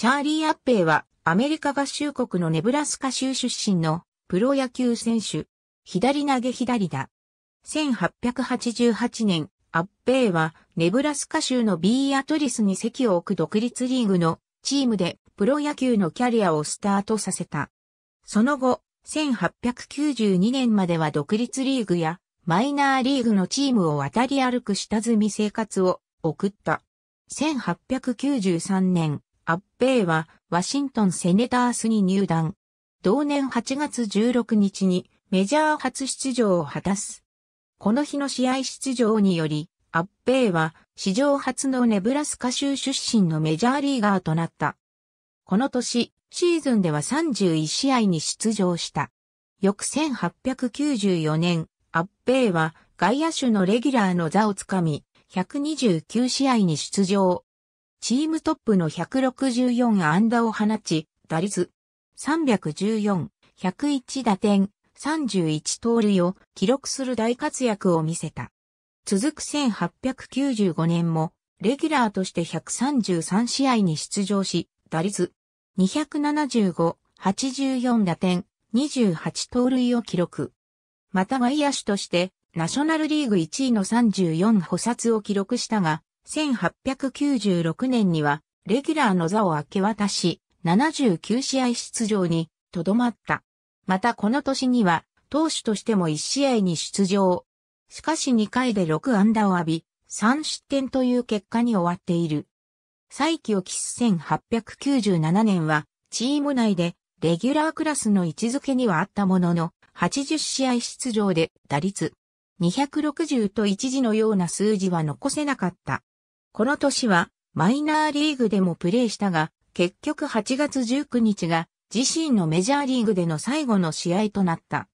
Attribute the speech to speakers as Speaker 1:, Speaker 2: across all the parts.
Speaker 1: チャーリー・アッペイはアメリカ合衆国のネブラスカ州出身のプロ野球選手。左投げ左だ。1888年、アッペイはネブラスカ州のビーアトリスに席を置く独立リーグのチームでプロ野球のキャリアをスタートさせた。その後、1892年までは独立リーグやマイナーリーグのチームを渡り歩く下積み生活を送った。1893年、アッペイはワシントンセネタースに入団。同年8月16日にメジャー初出場を果たす。この日の試合出場により、アッペイは史上初のネブラスカ州出身のメジャーリーガーとなった。この年、シーズンでは31試合に出場した。翌1894年、アッペイは外野手のレギュラーの座をつかみ、129試合に出場。チームトップの164安打を放ち、打率314、101打点、31盗塁を記録する大活躍を見せた。続く1895年も、レギュラーとして133試合に出場し、打率275、84打点、28盗塁を記録。また外野手として、ナショナルリーグ1位の34補殺を記録したが、1896年には、レギュラーの座を明け渡し、79試合出場に、とどまった。またこの年には、投手としても1試合に出場。しかし2回で6安打を浴び、3失点という結果に終わっている。再起を期す1897年は、チーム内で、レギュラークラスの位置づけにはあったものの、80試合出場で打率260と一時のような数字は残せなかった。この年はマイナーリーグでもプレーしたが、結局8月19日が自身のメジャーリーグでの最後の試合となった。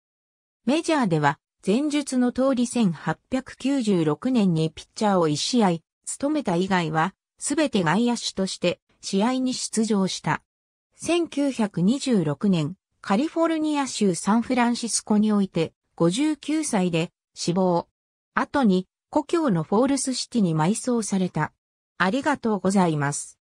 Speaker 1: メジャーでは前述の通り1896年にピッチャーを1試合務めた以外はすべて外野手として試合に出場した。1926年カリフォルニア州サンフランシスコにおいて59歳で死亡。後に故郷のフォールスシティに埋葬された。ありがとうございます。